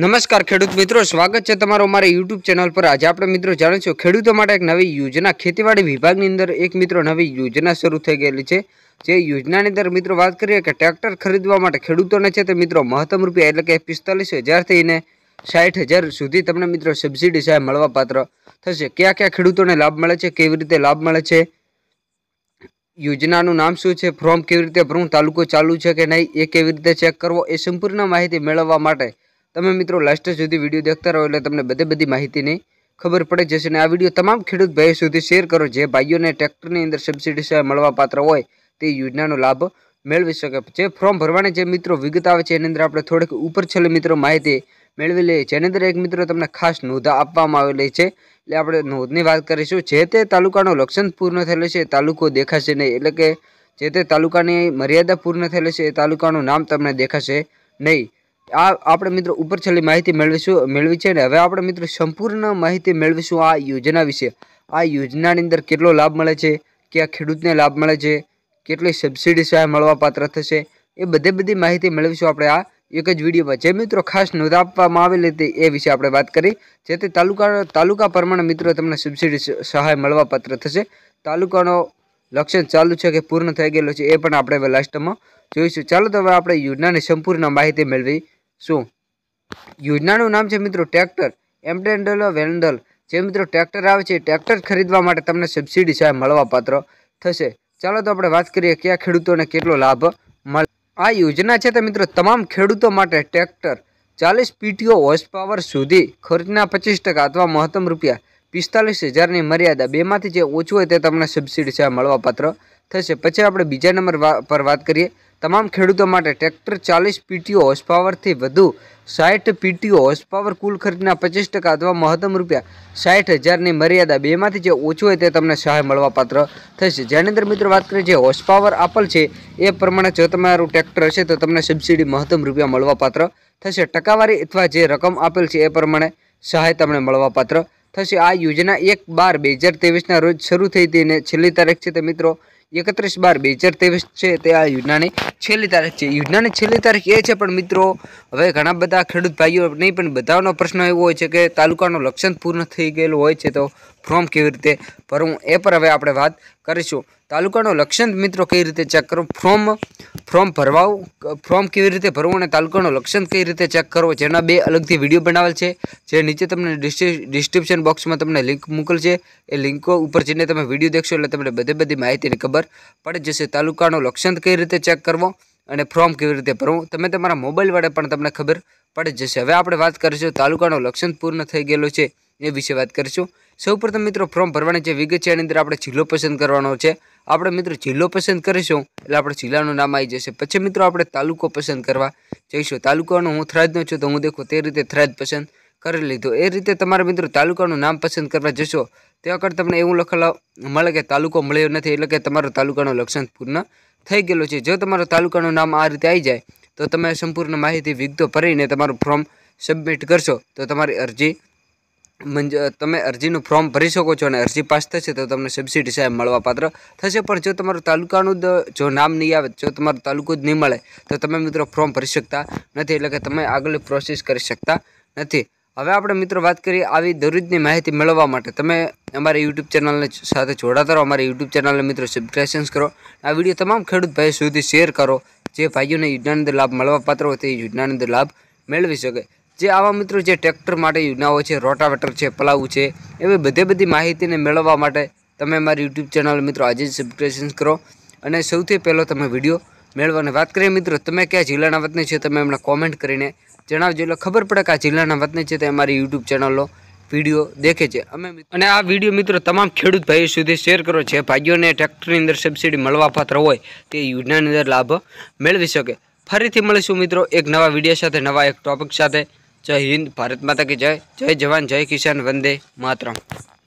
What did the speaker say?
નમસ્કાર ખેડૂત મિત્રો સ્વાગત છે તમારો મારા યુટ્યુબ ચેનલ પર આજે આપણે મિત્રો છો ખેડૂતો માટે એક નવી યોજના ખેતીવાડી વિભાગની અંદર એક મિત્રો નવી યોજના શરૂ થઈ ગયેલી છે જે યોજનાની અંદર મિત્રો વાત કરીએ કે ટ્રેક્ટર ખરીદવા માટે ખેડૂતોને છે તે મિત્રો મહત્તમ રૂપિયા એટલે કે પિસ્તાલીસ હજારથી એને સાઠ હજાર સુધી તમને મિત્રો સબસિડી સહાય મળવાપાત્ર થશે કયા કયા ખેડૂતોને લાભ મળે છે કેવી રીતે લાભ મળે છે યોજનાનું નામ શું છે ફોર્મ કેવી રીતે ભરવું તાલુકો ચાલુ છે કે નહીં એ કેવી રીતે ચેક કરવો એ સંપૂર્ણ માહિતી મેળવવા માટે તમે મિત્રો લાસ્ટ સુધી વિડીયો દેખતા રહો એટલે તમને બધી બધી માહિતીની ખબર પડી જશે અને આ વિડીયો તમામ ખેડૂત ભાઈઓ સુધી શેર કરો જે ભાઈઓને ટ્રેક્ટરની અંદર સબસિડી સહાય મળવા પાત્ર હોય તે યોજનાનો લાભ મેળવી શકે જે ફોર્મ ભરવાની જે મિત્રો વિગત આવે છે એની અંદર આપણે થોડીક ઉપર છેલ્લે મિત્રો માહિતી મેળવી લઈએ જેની અંદર એક મિત્રો તમને ખાસ નોંધા આપવામાં આવેલી છે એટલે આપણે નોંધની વાત કરીશું જે તે તાલુકાનો લક્ષણ પૂર્ણ થયેલો છે તાલુકો દેખાશે નહીં એટલે કે જે તે તાલુકાની મર્યાદા પૂર્ણ થયેલી છે એ તાલુકાનું નામ તમને દેખાશે નહીં આ આપણે મિત્રો ઉપર છેલ્લી માહિતી મેળવીશું મેળવી છે ને હવે આપણે મિત્રો સંપૂર્ણ માહિતી મેળવીશું આ યોજના વિશે આ યોજનાની અંદર કેટલો લાભ મળે છે કે ખેડૂતને લાભ મળે છે કેટલી સબસિડી સહાય મળવાપાત્ર થશે એ બધી બધી માહિતી મેળવીશું આપણે આ એક જ વિડીયોમાં જે મિત્રો ખાસ નોંધ આપવામાં આવેલી હતી એ વિશે આપણે વાત કરી જેથી તાલુકા તાલુકા પ્રમાણે મિત્રો તમને સબસિડી સહાય મળવાપાત્ર થશે તાલુકાનો લક્ષણ ચાલુ છે કે પૂર્ણ થઈ ગયેલો છે એ પણ આપણે હવે લાસ્ટમાં જોઈશું ચાલો તો હવે આપણે યોજનાની સંપૂર્ણ માહિતી મેળવીશું યોજનાનું નામ છે મિત્રો ટ્રેક્ટર એમટેન્ડલ વેન્ડલ જે મિત્રો ટ્રેક્ટર આવે છે ટ્રેક્ટર ખરીદવા માટે તમને સબસિડી સહાય મળવાપાત્ર થશે ચાલો તો આપણે વાત કરીએ કયા ખેડૂતોને કેટલો લાભ મળે આ યોજના છે તે મિત્રો તમામ ખેડૂતો માટે ટ્રેક્ટર ચાલીસ પીટીઓ હોર્સ પાવર સુધી ખર્ચના પચીસ ટકા અથવા મહત્તમ રૂપિયા પિસ્તાલીસ હજારની મર્યાદા બેમાંથી જે ઓછું હોય તે તમને સબસિડી સહાય મળવાપાત્ર થશે પછી આપણે બીજા નંબર પર વાત કરીએ તમામ ખેડૂતો માટે ટ્રેક્ટર ચાલીસ પીટીઓ હોર્સ વધુ સાઠ પીટીઓ હોર્સ કુલ ખર્ચના પચીસ ટકા અથવા મહત્તમ રૂપિયા સાઠ હજારની મર્યાદા બેમાંથી જે ઓછું હોય તે તમને સહાય મળવાપાત્ર થશે જેની અંદર મિત્રો વાત કરીએ જે હોર્સ આપેલ છે એ પ્રમાણે જો તમારું ટ્રેક્ટર હશે તો તમને સબસિડી મહત્તમ રૂપિયા મળવાપાત્ર થશે ટકાવારી અથવા જે રકમ આપેલ છે એ પ્રમાણે સહાય તમને મળવાપાત્ર થશે આ યોજના એક બાર બે હજાર ત્રેવીસના રોજ શરૂ થઈ હતી અને છેલ્લી તારીખ છે તે મિત્રો એકત્રીસ બાર બે હજાર ત્રેવીસ છે તે આ યોજનાની છેલ્લી તારીખ છે યોજનાની છેલ્લી તારીખ એ છે પણ મિત્રો હવે ઘણા બધા ખેડૂત ભાઈઓ નહીં પણ બધાનો પ્રશ્ન એવો હોય છે કે તાલુકાનો લક્ષણ પૂર્ણ થઈ ગયેલું હોય છે તો ફોર્મ કેવી રીતે ભરવું એ પર હવે આપણે વાત કરીશું તાલુકાનો લક્ષણ મિત્રો કઈ રીતે ચેક કરવું ફોર્મ ફોર્મ ભરવાવું ફોર્મ કેવી રીતે ભરવું અને તાલુકાનો લક્ષણ કઈ રીતે ચેક કરવો જેના બે અલગથી વિડીયો બનાવેલ છે જે નીચે તમને ડિસ્ક્રિપ્શન બોક્સમાં તમને લિંક મોકલશે એ લિંકો ઉપર જઈને તમે વિડીયો દેખશો એટલે તમને બધી બધી માહિતીની ખબર પડી જશે તાલુકાનો લક્ષણ કઈ રીતે ચેક કરવો અને ફોર્મ કેવી રીતે ભરવું તમે તમારા મોબાઈલ વડે પણ તમને ખબર પડી જશે હવે આપણે વાત કરીશું તાલુકાનો લક્ષણ પૂર્ણ થઈ ગયેલો છે એ વિશે વાત કરીશું સૌપ્રથમ મિત્રો ફોર્મ ભરવાની જે વિગત છે એની અંદર આપણે જિલ્લો પસંદ કરવાનો છે આપણે મિત્રો જિલ્લો પસંદ કરીશું એટલે આપણે જિલ્લાનું નામ આવી જશે પછી મિત્રો આપણે તાલુકો પસંદ કરવા જઈશું તાલુકાનો હું થરાદનો છું તો હું દેખો તે રીતે થરાદ પસંદ કરી લીધો એ રીતે તમારા મિત્રો તાલુકાનું નામ પસંદ કરવા જશો તે આગળ તમને એવું લખેલા મળે કે તાલુકો મળ્યો નથી એટલે કે તમારો તાલુકાનો લક્ષાંક પૂર્ણ થઈ ગયેલો છે જો તમારો તાલુકાનું નામ આ રીતે આવી જાય તો તમે સંપૂર્ણ માહિતી વિગતો ભરીને તમારું ફોર્મ સબમિટ કરશો તો તમારી અરજી મંજ તમે અરજીનું ફોર્મ ભરી શકો છો અને અરજી પાસ થશે તો તમને સબસિડી સાહેબ મળવા પાત્ર થશે પણ જો તમારું તાલુકાનું જ જો નામ નહીં આવે જો તમારો તાલુકો જ નહીં મળે તો તમે મિત્રો ફોર્મ ભરી શકતા નથી એટલે કે તમે આગળ પ્રોસેસ કરી શકતા નથી હવે આપણે મિત્રો વાત કરીએ આવી દરરોજની માહિતી મેળવવા માટે તમે અમારી યુટ્યુબ ચેનલને સાથે જોડાતા રહો અમારી યુટ્યુબ ચેનલને મિત્રો સબસ્ક્રાઇબન્સ કરો આ વિડીયો તમામ ખેડૂત ભાઈઓ સુધી શેર કરો જે ભાઈઓને યોજનાનંદ લાભ મળવા મળવાપાત્ર હોય તે યોજનાનંદ લાભ મેળવી શકે જે આવા મિત્રો જે ટ્રેક્ટર માટે યોજનાઓ છે રોટાવેટર છે પલાવું છે એવી બધે બધી માહિતીને મેળવવા માટે તમે મારી યુટ્યુબ ચેનલ મિત્રો આજે જ સબસ્ક્રિપ્શન કરો અને સૌથી પહેલો તમે વિડીયો મેળવવાની વાત કરીએ મિત્રો તમે કયા જિલ્લાના વતની છે તમે એમને કોમેન્ટ કરીને જણાવજો એટલે ખબર પડે કે આ જિલ્લાના વતની છે તે અમારી યુટ્યુબ ચેનલનો વિડીયો દેખે છે અમે અને આ વિડીયો મિત્રો તમામ ખેડૂત ભાઈઓ સુધી શેર કરો છે ભાઈઓને ટ્રેક્ટરની અંદર સબસિડી પાત્ર હોય તે યોજનાની અંદર લાભ મેળવી શકે ફરીથી મળીશું મિત્રો એક નવા વિડીયો સાથે નવા એક ટોપિક સાથે જય હિન્દ ભારત માતા કી જય જય જવાન જય કિસાન વંદે માતરમ